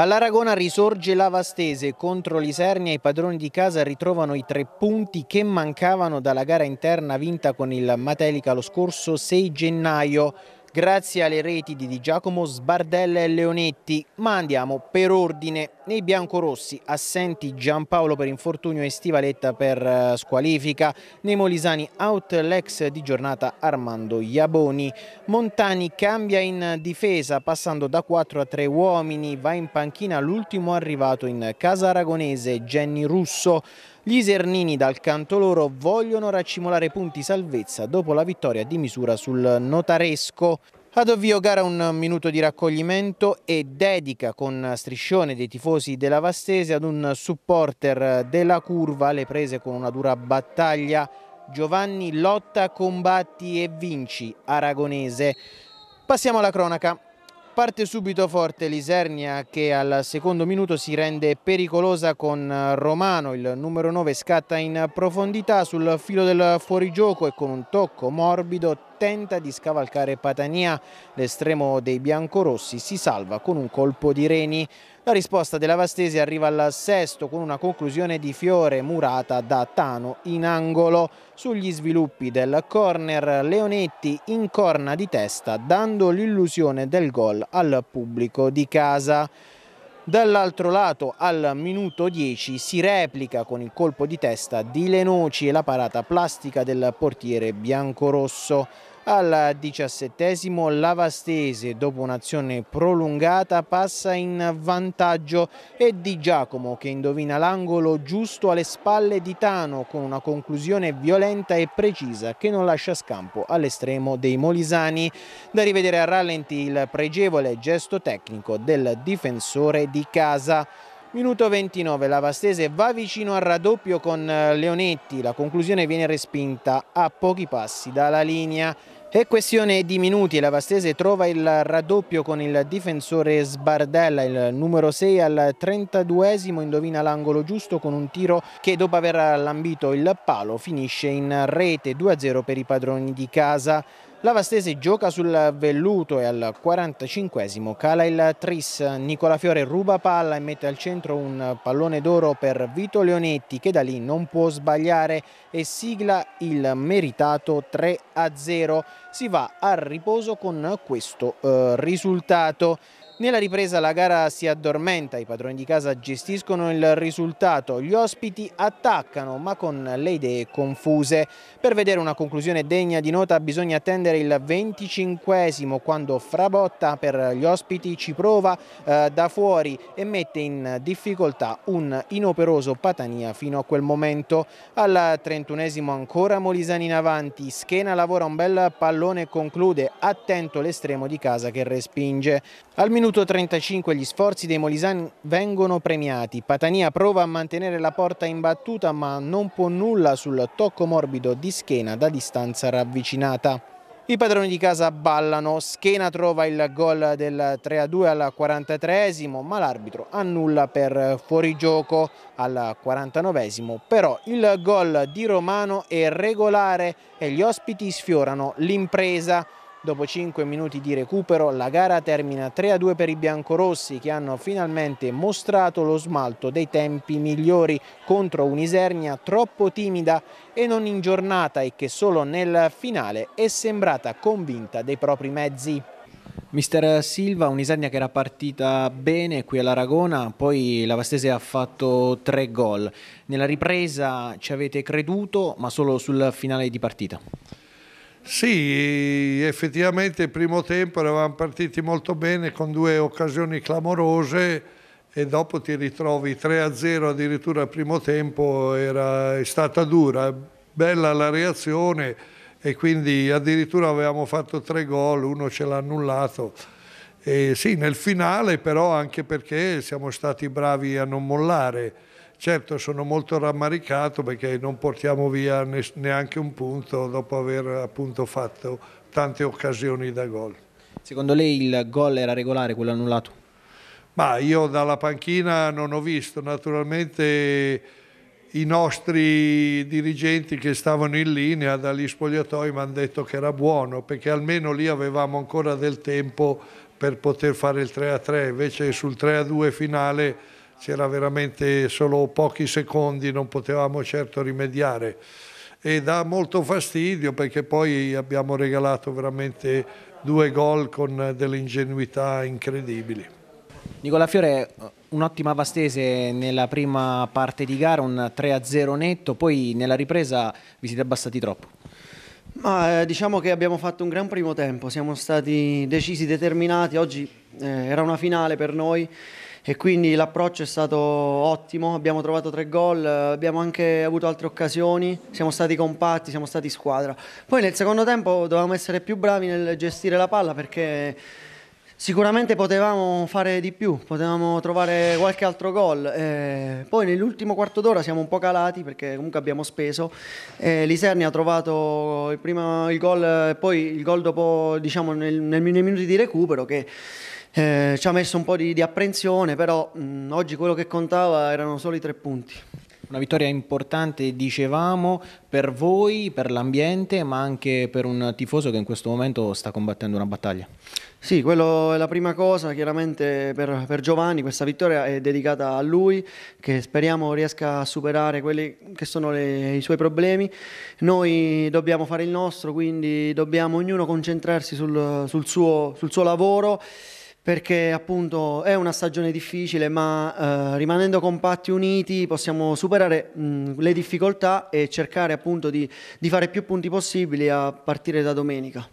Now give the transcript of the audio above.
All'Aragona risorge l'Avastese contro l'Isernia, i padroni di casa ritrovano i tre punti che mancavano dalla gara interna vinta con il Matelica lo scorso 6 gennaio grazie alle reti di Di Giacomo Sbardella e Leonetti, ma andiamo per ordine. Nei biancorossi assenti Giampaolo per infortunio e Stivaletta per eh, squalifica, nei molisani out l'ex di giornata Armando Iaboni. Montani cambia in difesa passando da 4 a 3 uomini, va in panchina l'ultimo arrivato in casa aragonese Jenny Russo. Gli Isernini dal canto loro vogliono raccimolare punti salvezza dopo la vittoria di misura sul notaresco. Ad avvio gara un minuto di raccoglimento e dedica con striscione dei tifosi della Vastese ad un supporter della curva le prese con una dura battaglia. Giovanni lotta, combatti e vinci, aragonese. Passiamo alla cronaca. Parte subito forte l'Isernia che al secondo minuto si rende pericolosa con eh, Romano, il numero 9 scatta in profondità sul filo del fuorigioco e con un tocco morbido tenta di scavalcare Patania. L'estremo dei biancorossi si salva con un colpo di reni. La risposta della Vastesi arriva al sesto con una conclusione di fiore murata da Tano in angolo. Sugli sviluppi del corner Leonetti in corna di testa dando l'illusione del gol al pubblico di casa. Dall'altro lato al minuto 10 si replica con il colpo di testa di Lenoci e la parata plastica del portiere biancorosso. Al diciassettesimo Lavastese dopo un'azione prolungata passa in vantaggio e Di Giacomo che indovina l'angolo giusto alle spalle di Tano con una conclusione violenta e precisa che non lascia scampo all'estremo dei molisani. Da rivedere a rallenti il pregevole gesto tecnico del difensore di casa. Minuto 29, Lavastese va vicino al raddoppio con eh, Leonetti, la conclusione viene respinta a pochi passi dalla linea. È questione di minuti la Vastese trova il raddoppio con il difensore Sbardella, il numero 6 al 32esimo indovina l'angolo giusto con un tiro che dopo aver lambito il palo finisce in rete 2-0 per i padroni di casa. L'Avastese gioca sul velluto e al 45 cala il tris, Nicola Fiore ruba palla e mette al centro un pallone d'oro per Vito Leonetti che da lì non può sbagliare e sigla il meritato 3-0. Si va al riposo con questo eh, risultato. Nella ripresa la gara si addormenta, i padroni di casa gestiscono il risultato, gli ospiti attaccano ma con le idee confuse. Per vedere una conclusione degna di nota bisogna attendere il 25 quando Frabotta per gli ospiti ci prova eh, da fuori e mette in difficoltà un inoperoso Patania fino a quel momento. Al 31 ancora Molisani in avanti, Schena lavora un bel pallone e conclude, attento l'estremo di casa che respinge. Al minuto Minuto 35, gli sforzi dei Molisani vengono premiati. Patania prova a mantenere la porta imbattuta ma non può nulla sul tocco morbido di schena da distanza ravvicinata. I padroni di casa ballano, Schena trova il gol del 3-2 al 43esimo, ma l'arbitro annulla per fuorigioco al 49esimo. Però il gol di Romano è regolare e gli ospiti sfiorano l'impresa. Dopo 5 minuti di recupero la gara termina 3-2 per i biancorossi che hanno finalmente mostrato lo smalto dei tempi migliori contro un'Isernia troppo timida e non in giornata e che solo nel finale è sembrata convinta dei propri mezzi. Mister Silva, un'Isernia che era partita bene qui all'Aragona, poi la Vastese ha fatto tre gol. Nella ripresa ci avete creduto, ma solo sul finale di partita. Sì, effettivamente il primo tempo eravamo partiti molto bene con due occasioni clamorose e dopo ti ritrovi 3-0 addirittura al primo tempo, era, è stata dura, bella la reazione e quindi addirittura avevamo fatto tre gol, uno ce l'ha annullato. E sì, nel finale però anche perché siamo stati bravi a non mollare. Certo sono molto rammaricato perché non portiamo via neanche un punto dopo aver appunto fatto tante occasioni da gol. Secondo lei il gol era regolare, quello annullato? Ma io dalla panchina non ho visto, naturalmente i nostri dirigenti che stavano in linea dagli spogliatoi mi hanno detto che era buono perché almeno lì avevamo ancora del tempo per poter fare il 3-3, invece sul 3-2 finale c'era veramente solo pochi secondi, non potevamo certo rimediare e dà molto fastidio perché poi abbiamo regalato veramente due gol con delle ingenuità incredibili. Nicola Fiore, un'ottima Vastese nella prima parte di gara, un 3-0 netto, poi nella ripresa vi siete abbassati troppo. Ma, eh, diciamo che abbiamo fatto un gran primo tempo, siamo stati decisi, determinati, oggi eh, era una finale per noi e quindi l'approccio è stato ottimo, abbiamo trovato tre gol, abbiamo anche avuto altre occasioni, siamo stati compatti, siamo stati squadra. Poi nel secondo tempo dovevamo essere più bravi nel gestire la palla perché sicuramente potevamo fare di più, potevamo trovare qualche altro gol. poi nell'ultimo quarto d'ora siamo un po' calati perché comunque abbiamo speso. Liserni ha trovato il, prima, il gol, poi il gol dopo, diciamo, nel, nel, nei minuti di recupero che eh, ci ha messo un po' di, di apprensione, però mh, mm, oggi quello che contava erano solo i tre punti. Una vittoria importante, dicevamo, per voi, per l'ambiente, ma anche per un tifoso che in questo momento sta combattendo una battaglia. Sì, quella è la prima cosa, chiaramente per, per, Giovanni questa vittoria è dedicata a lui, che speriamo riesca a superare quelli che sono le, i suoi problemi. Noi dobbiamo fare il nostro, quindi dobbiamo ognuno concentrarsi sul, sul, suo, sul suo lavoro perché appunto è una stagione difficile, ma eh, rimanendo compatti e uniti possiamo superare mh, le difficoltà e cercare appunto di, di fare più punti possibili a partire da domenica.